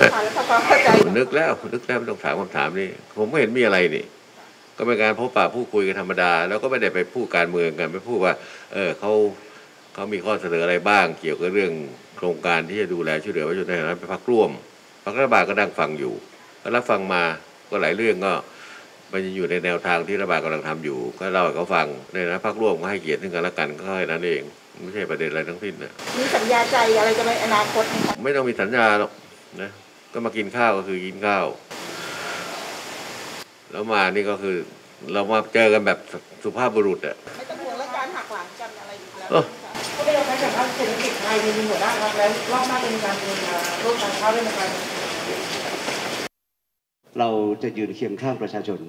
นึกแล้วนึกแล้วไม่ต้องถามคำถามนี่ผมไม่เห็นมีอะไรนี่ก็เป็นการพบปะพูดคุยกันธรรมดา แล้วก็ไม่ได้ไปพูดการเมืองกันไม่พูดว่าเออเขาเขามีข้อเสนออะไรบ้าง เกี่ยวกับเรื่องโครงการที่จะดูแลช่วยเหลือประชาชนในั้นไปพักร่วมพรรครัฐบาลก็นั่งฟังอยู่ก็รับฟังมาก็หลายเรื่องก็ มันจะอยู่ในแนวทางที่รัฐบาลกำลังทำอยู่ ก็เล่าให้เขาฟังในนั้นพักร่วมก็ให้เกียรติซึ่งกันและกันก็แค่นั้นเอง ไม่ใช่ประเด็นอะไรทั้งสิ้นนะมีสัญญาใจอะไรจะไ่อนาคตไหมครับไม่ต้องมีสัญญาหรอกนะก็มากินข้าวก็คือกินข้าว แล้วมานี่ก็คือเรามาเจอกันแบบสุภาพบุรุษอะไม่ต้องห่วงเรื่องการหักหลังกันอะไรอีกแล้วก็ได้รับการจากาคเศรษฐกิจไทยมีหัวหน้าครับแล้วรอบหน้าเป็นการเป็นร่วมกเข้าด้วยนะครับเราจะยืนเคียงข้างประชาชน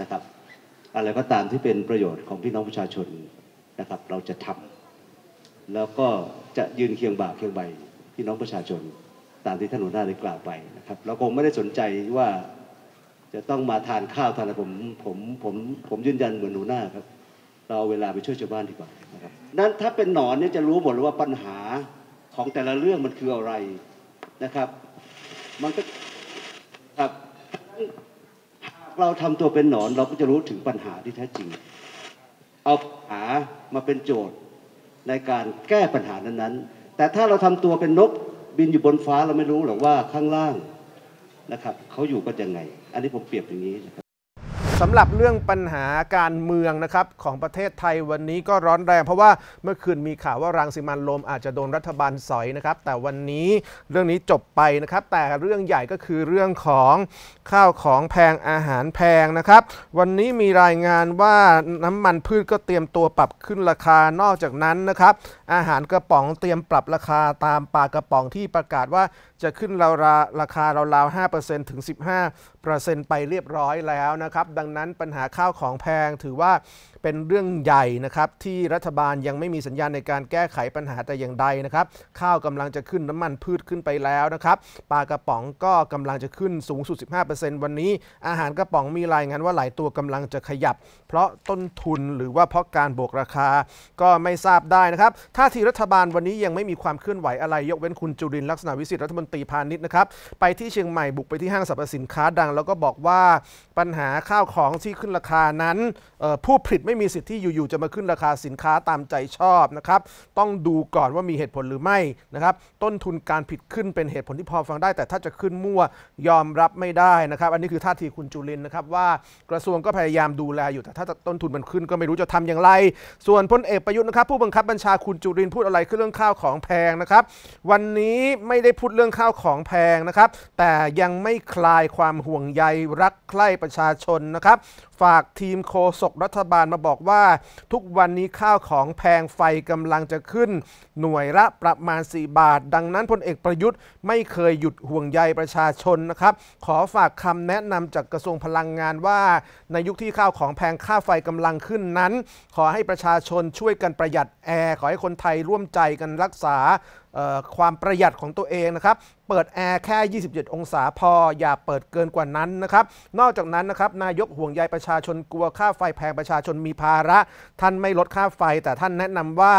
นะครับ อะไรก็ตามที่เป็นประโยชน์ของพี่น้องประชาชนนะครับ เราจะทำแล้วก็จะยืนเคียงบ่าเคียงใบพี่น้องประชาชนตามที่ท่านหัวหน้าได้กล่าวไปนะครับเราคงไม่ได้สนใจว่าจะต้องมาทานข้าวทานอะไรผมผมผมผมยืนยันเหมือนหัวหน้าครับเราเอาเวลาไปช่วยชาวบ้านดีกว่านะครับนั้นถ้าเป็นหนอนเนี่ยจะรู้หมดเลยว่าปัญหาของแต่ละเรื่องมันคืออะไรนะครับมันก็ครับหากเราทำตัวเป็นหนอนเราก็จะรู้ถึงปัญหาที่แท้จริงเอาปัญหามาเป็นโจทย์ในการแก้ปัญหานั้นๆ แต่ถ้าเราทำตัวเป็นนกบินอยู่บนฟ้าเราไม่รู้หรอกว่าข้างล่างนะครับเขาอยู่กันยังไง อันนี้ผมเปรียบอย่างนี้นะครับสำหรับเรื่องปัญหาการเมืองนะครับของประเทศไทยวันนี้ก็ร้อนแรงเพราะว่าเมื่อคืนมีข่าวว่ารังสิมันโรมอาจจะโดนรัฐบาลสอยนะครับแต่วันนี้เรื่องนี้จบไปนะครับแต่เรื่องใหญ่ก็คือเรื่องของข้าวของแพงอาหารแพงนะครับ วันนี้มีรายงานว่าน้ำมันพืชก็เตรียมตัวปรับขึ้นราคานอกจากนั้นนะครับอาหารกระป๋องเตรียมปรับราคาตามปากกระป๋องที่ประกาศว่าจะขึ้นราคาราวๆ5%ถึง 15%ไปเรียบร้อยแล้วนะครับดังนั้นปัญหาข้าวของแพงถือว่าเป็นเรื่องใหญ่นะครับที่รัฐบาลยังไม่มีสัญญาณในการแก้ไขปัญหาแต่อย่างใดนะครับข้าวกำลังจะขึ้นน้ำมันพืชขึ้นไปแล้วนะครับปลากระป๋องก็กำลังจะขึ้นสูงสุด 15%วันนี้อาหารกระป๋องมีรายงานว่าหลายตัวกำลังจะขยับ เพราะต้นทุนหรือว่าเพราะการบวกราคาก็ไม่ทราบได้นะครับท่าทีรัฐบาลวันนี้ยังไม่มีความเคลื่อนไหวอะไรยกเว้นคุณจุรินลักษณะวิสิทธิรัฐมนตรีพาณิชย์นะครับไปที่เชียงใหม่บุกไปที่ห้างสรรพสินค้าดังแล้วก็บอกว่าปัญหาข้าวขของที่ขึ้นราคานั้น ผู้ผลิตไม่มีสิทธิ์ที่อยู่ๆจะมาขึ้นราคาสินค้าตามใจชอบนะครับ ต้องดูก่อนว่ามีเหตุผลหรือไม่นะครับ ต้นทุนการผิดขึ้นเป็นเหตุผลที่พอฟังได้ แต่ถ้าจะขึ้นมั่วยอมรับไม่ได้นะครับ อันนี้คือท่าทีคุณจุลินนะครับว่ากระทรวงก็พยายามดูแลอยู่แต่ถ้าต้นทุนมันขึ้นก็ไม่รู้จะทำอย่างไร ส่วนพลเอกประยุทธ์นะครับผู้บังคับบัญชาคุณจุลินพูดอะไรขึ้นเรื่องข้าวของแพงนะครับ วันนี้ไม่ได้พูดเรื่องข้าวของแพงนะครับ แต่ยังไม่คลายความห่วงใยรักใคร่ประชาชนนะครับครับฝากทีมโฆษกรัฐบาลมาบอกว่า ทุกวันนี้ข้าวของแพงไฟกำลังจะขึ้น หน่วยละประมาณ4บาท ดังนั้นพลเอกประยุทธ์ไม่เคยหยุดห่วงใยประชาชนนะครับ ขอฝากคำแนะนำจากกระทรวงพลังงานว่า ในยุคที่ข้าวของแพงค่าไฟกำลังขึ้นนั้น ขอให้ประชาชนช่วยกันประหยัดแอร์ขอให้คนไทยร่วมใจกันรักษาความประหยัดของตัวเองนะครับ เปิดแอร์แค่27 องศาพออย่าเปิดเกินกว่านั้นนะครับ นอกจากนั้นนะครับนายกห่วงใยประชาชนกลัวค่าไฟแพงประชาชนมีภาระ ท่านไม่ลดค่าไฟ แต่ท่านแนะนำว่า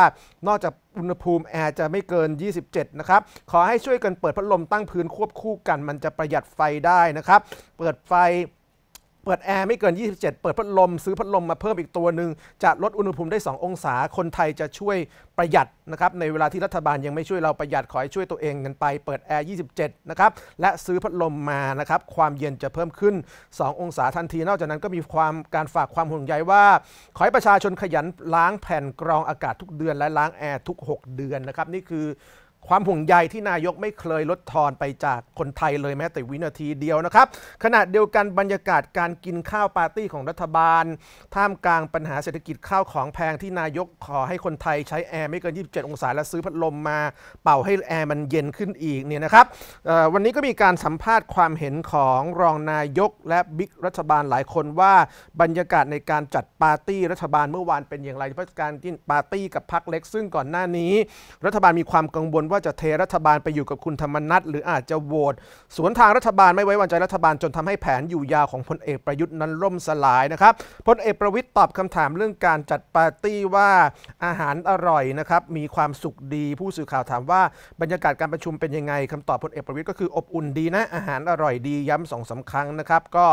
นอกจากอุณหภูมิแอร์จะไม่เกิน27นะครับขอให้ช่วยกันเปิดพัดลมตั้งพื้นควบคู่กันมันจะประหยัดไฟได้นะครับ เปิดไฟเปิดแอร์ไม่เกิน 27 เปิดพัดลมซื้อพัดลมมาเพิ่มอีกตัวหนึ่งจะลดอุณหภูมิได้ 2 องศาคนไทยจะช่วยประหยัดนะครับในเวลาที่รัฐบาลยังไม่ช่วยเราประหยัด ขอให้ช่วยตัวเองกันไป เปิดแอร์27นะครับและซื้อพัดลมมานะครับความเย็นจะเพิ่มขึ้น 2 องศาทันที นอกจากนั้นก็มีความการฝากความห่วงใยว่า ขอให้ประชาชนขยันล้างแผ่นกรองอากาศทุกเดือนและล้างแอร์ทุก6 เดือนนะครับนี่คือความห่วงใยที่นายกไม่เคยลดทอนไปจากคนไทยเลยแม้แต่วินาทีเดียวนะครับ ขณะเดียวกันบรรยากาศการกินข้าวปาร์ตี้ของรัฐบาล ท่ามกลางปัญหาเศรษฐกิจข้าวของแพงที่นายกขอให้คนไทยใช้แอร์ไม่เกิน 27 องศาและซื้อพัดลมมา เป่าให้แอร์มันเย็นขึ้นอีกเนี่ยนะครับวันนี้ก็มีการสัมภาษณ์ความเห็นของรองนายกและบิ๊กรัฐบาลหลายคนว่า บรรยากาศในการจัดปาร์ตี้รัฐบาลเมื่อวานเป็นอย่างไรเพราะการกินปาร์ตี้กับพรรคเล็ก ซึ่งก่อนหน้านี้รัฐบาลมีความกังวลว่าจะเทรัฐบาลไปอยู่กับคุณธรรมนัฐหรืออาจจะโหวตสวนทางรัฐบาลไม่ไว้วางใจรัฐบาลจนทำให้แผนอยู่ยาวของพลเอกประยุทธ์นั้นล่มสลายนะครับพลเอกประวิตย์ตอบคำถามเรื่องการจัดปาร์ตี้ว่าอาหารอร่อยนะครับมีความสุขดีผู้สื่อข่าวถามว่าบรรยากาศการประชุมเป็นยังไงคำตอบพลเอกประวิตย์ก็คืออบอุ่นดีนะอาหารอร่อย ดีย้ำสองสาครั้งนะครับก็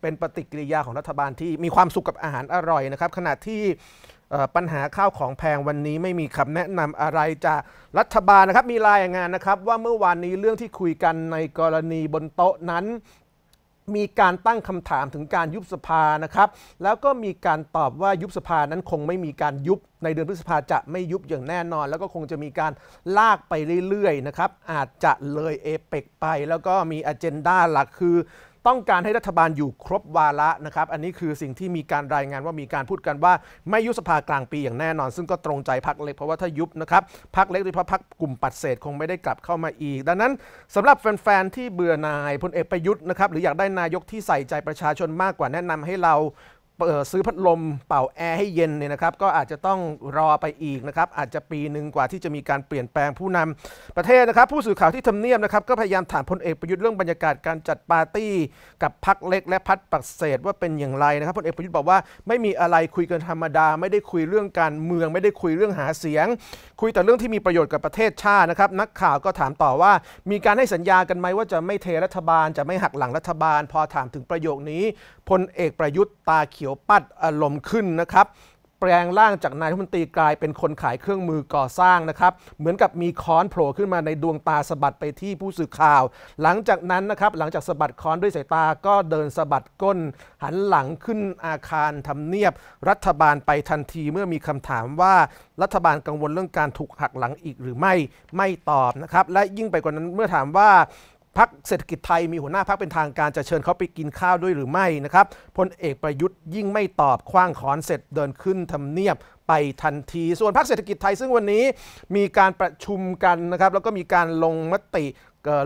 เป็นปฏิกิริยาของรัฐบาลที่มีความสุขกับอาหารอร่อยนะครับ ขณะที่ปัญหาข้าวของแพงวันนี้ไม่มีคำแนะนำอะไรจากรัฐบาลนะครับมีรายงานนะครับ ว่าเมื่อวานนี้เรื่องที่คุยกันในกรณีบนโต๊ะนั้น มีการตั้งคำถามถึงการยุบสภานะครับ แล้วก็มีการตอบว่ายุบสภานั้นคงไม่มีการยุบในเดือนพฤษภาจะไม่ยุบอย่างแน่นอน แล้วก็คงจะมีการลากไปเรื่อยๆนะครับ อาจจะเลยเอเปกไป แล้วก็มีอเจนดาหลักคือต้องการให้รัฐบาลอยู่ครบวาระนะครับอันนี้คือสิ่งที่มีการรายงานว่ามีการพูดกันว่า ไม่ยุบสภากลางปีอย่างแน่นอน ซึ่งก็ตรงใจพักเล็กเพราะว่าถ้ายุบนะครับพักเล็กโดยเฉพาะพักกลุ่มปัดเศษคงไม่ได้กลับเข้ามาอีก ดังนั้นสำหรับแฟน ๆ ที่เบื่อนายพลเอกประยุทธ์นะครับหรืออยากได้นายกที่ใส่ใจประชาชนมากกว่าแนะนำให้เราซื้อพัดลมเป่าแอร์ให้เย็นเนี่ยนะครับก็อาจจะต้องรอไปอีกนะครับอาจจะปีหนึ่งกว่าที่จะมีการเปลี่ยนแปลงผู้นำประเทศนะครับผู้สื่อข่าวที่ทำเนียบนะครับก็พยายามถามพลเอกประยุทธ์เรื่องบรรยากาศการจัดปาร์ตี้กับพักเล็กและพักปักเศษว่าเป็นอย่างไรนะครับพลเอกประยุทธ์บอกว่า ไม่มีอะไรคุยกันธรรมดา ไม่ได้คุยเรื่องการเมือง ไม่ได้คุยเรื่องหาเสียง คุยแต่เรื่องที่มีประโยชน์กับประเทศชาตินะครับนักข่าวก็ถามต่อว่า มีการให้สัญญากันไหมว่าจะไม่เทรัฐบาลจะไม่หักหลังรัฐบาล พอถามถึงประโยคนี้พลเอกประยุทธ์ตาเขียวยวปัดอารมณ์ขึ้นนะครับแปลงร่างจากนายทุนตีกลาย เป็นคนขายเครื่องมือก่อสร้างนะครับเหมือนกับมีค้อนโผล่ขึ้นมาในดวงตาสะบัดไปที่ผู้สื่อข่าว หลังจากนั้นนะครับหลังจากสะบัดค้อนด้วยสายตาก็เดินสะบัดก้น หันหลังขึ้นอาคารทำเนียบ รัฐบาลไปทันทีเมื่อมีคำถามว่ารัฐบาลกังวลเรื่องการถูกหักหลังอีกหรือไม่ไม่ตอบนะครับและยิ่งไปกว่านั้นเมื่อถามว่าพักเศรษฐกิจไทยมีหัวหน้าพักเป็นทางการจะเชิญเขาไปกินข้าวด้วยหรือไม่นะครับพลเอกประยุทธ์ยิ่งไม่ตอบคว้างขอนเสร็จเดินขึ้นทำเนียบไปทันที ส่วนพักเศรษฐกิจไทยซึ่งวันนี้มีการประชุมกันนะครับแล้วก็มีการลงมติ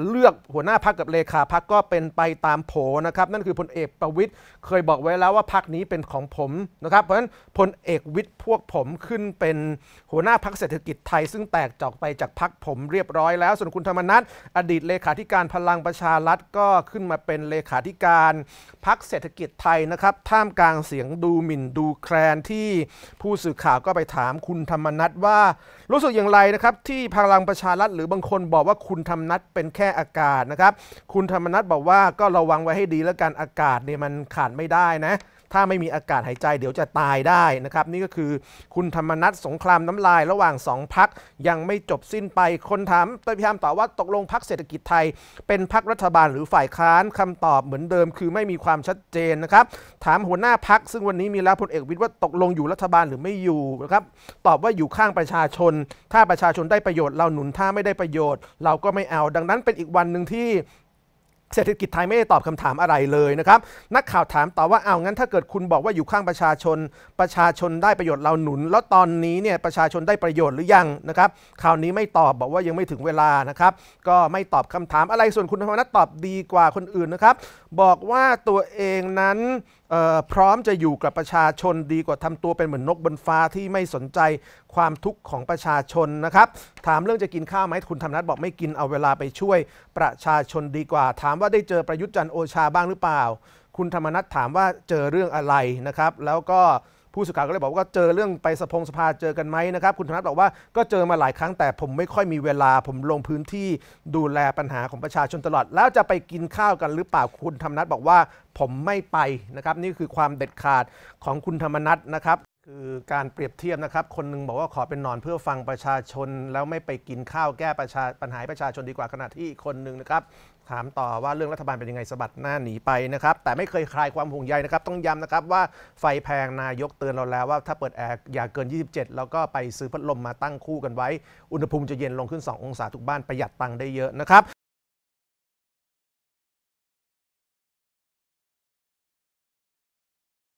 เลือกหัวหน้าพักกับเลขาพักก็เป็นไปตามโผนะครับนั่นคือพลเอกประวิทย์เคยบอกไว้แล้วว่าพักนี้เป็นของผมนะครับเพราะฉะนั้นพลเอกวิทย์พวกผมขึ้นเป็นหัวหน้าพักเศรษฐกิจไทย ซึ่งแตกจอกไปจากพักผมเรียบร้อยแล้ว ส่วนคุณธรรมนัทอดีตเลขาธิการพลังประชารัฐก็ขึ้นมาเป็นเลขาธิการพักเศรษฐกิจไทยนะครับ ท่ามกลางเสียงดูหมิ่นดูแคลนที่ ผู้สื่อข่าวก็ไปถามคุณธรรมนัทว่า รู้สึกอย่างไรนะครับที่พลังประชารัฐหรือบางคนบอกว่าคุณธรรมนัทเป็น็นแค่อากาศนะครับ คุณธรรมนัทบอกว่าก็ระวังไว้ให้ดีแล้วกัน อากาศเนี่ยมันขาดไม่ได้นะถ้าไม่มีอากาศหายใจเดี๋ยวจะตายได้นะครับ นี่ก็คือคุณธรรมนัทสงครามน้ำลายระหว่าง 2พัก ยังไม่จบสิ้นไปคนถามพยายามตอบว่าตกลงพักเศรษฐกิจไทยเป็นพักรัฐบาลหรือฝ่ายค้าน คำตอบเหมือนเดิมคือไม่มีความชัดเจนนะครับ ถามหัวหน้าพักซึ่งวันนี้มีแล้วพลเอกวิทย์ว่าตกลงอยู่รัฐบาลหรือไม่อยู่นะครับตอบว่าอยู่ข้างประชาชน ถ้าประชาชนได้ประโยชน์เราหนุนถ้าไม่ได้ประโยชน์ เราก็ไม่เอา ดังนั้นเป็นอีกวันหนึ่งที่เศรษฐกิจไทยไม่ได้ตอบคำถามอะไรเลยนะครับ นักข่าวถาม ต่อว่าเอางั้นถ้าเกิดคุณบอกว่าอยู่ข้างประชาชน ประชาชนได้ประโยชน์เราหนุน แล้วตอนนี้เนี่ยประชาชนได้ประโยชน์หรือยังนะครับข่าวนี้ไม่ตอบบอกว่ายังไม่ถึงเวลานะครับก็ไม่ตอบคำถามอะไรส่วนคุณธรรมนัทตอบดีกว่าคนอื่นนะครับบอกว่าตัวเองนั้นพร้อมจะอยู่กับประชาชนดีกว่าทำตัวเป็นเหมือนนกบนฟ้าที่ไม่สนใจความทุกข์ของประชาชนนะครับ ถามเรื่องจะกินข้าวไหมคุณธรรมนัทบอกไม่กินเอาเวลาไปช่วยประชาชนดีกว่า ถามว่าได้เจอประยุทธ์จันโอชาบ้างหรือเปล่า คุณธรรมนัทถามว่าเจอเรื่องอะไรนะครับ แล้วก็ผู้สื่อข่าวก็เลยบอกว่าเจอเรื่องไปสพงสภาเจอกันไหมนะครับคุณธนัทบอกว่าก็เจอมาหลายครั้งแต่ผมไม่ค่อยมีเวลาผมลงพื้นที่ดูแลปัญหาของประชาชนตลอดแล้วจะไปกินข้าวกันหรือเปล่าคุณธรรมนัทบอกว่าผมไม่ไปนะครับ นี่คือความเด็ดขาดของคุณธรรมนัทนะครับ คือการเปรียบเทียบนะครับ คนนึงบอกว่าขอเป็นนอนเพื่อฟังประชาชนแล้วไม่ไปกินข้าว แก้ประชาปัญหาประชาชนดีกว่าขณะที่อีกคนนึงนะครับถามต่อว่าเรื่องรัฐบาลเป็นยังไงสบัดหน้าหนีไปนะครับ แต่ไม่เคยคลายความห่วงใยนะครับ ต้องย้ำนะครับว่าไฟแพงนายกเตือนเราแล้วว่าถ้าเปิดแอร์อย่าเกิน 27 แล้วก็ไปซื้อพัดลมมาตั้งคู่กันไว้ อุณหภูมิจะเย็นลงขึ้น 2 องศาทุกบ้านประหยัดตังค์ได้เยอะนะครับ